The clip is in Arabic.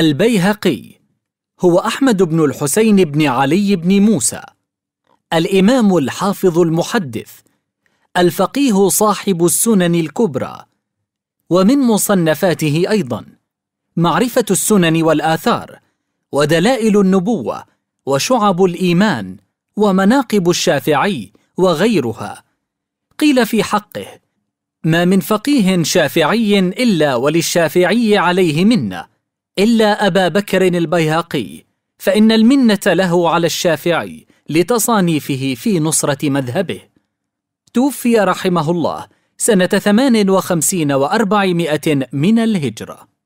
البيهقي هو أحمد بن الحسين بن علي بن موسى الإمام الحافظ المحدث الفقيه صاحب السنن الكبرى ومن مصنفاته أيضا معرفة السنن والآثار ودلائل النبوة وشعب الإيمان ومناقب الشافعي وغيرها قيل في حقه ما من فقيه شافعي إلا وللشافعي عليه منه إلا أبا بكر البيهقي فإن المنة له على الشافعي لتصانيفه في نصرة مذهبه توفي رحمه الله سنة ثمان وخمسين وأربعمائة من الهجرة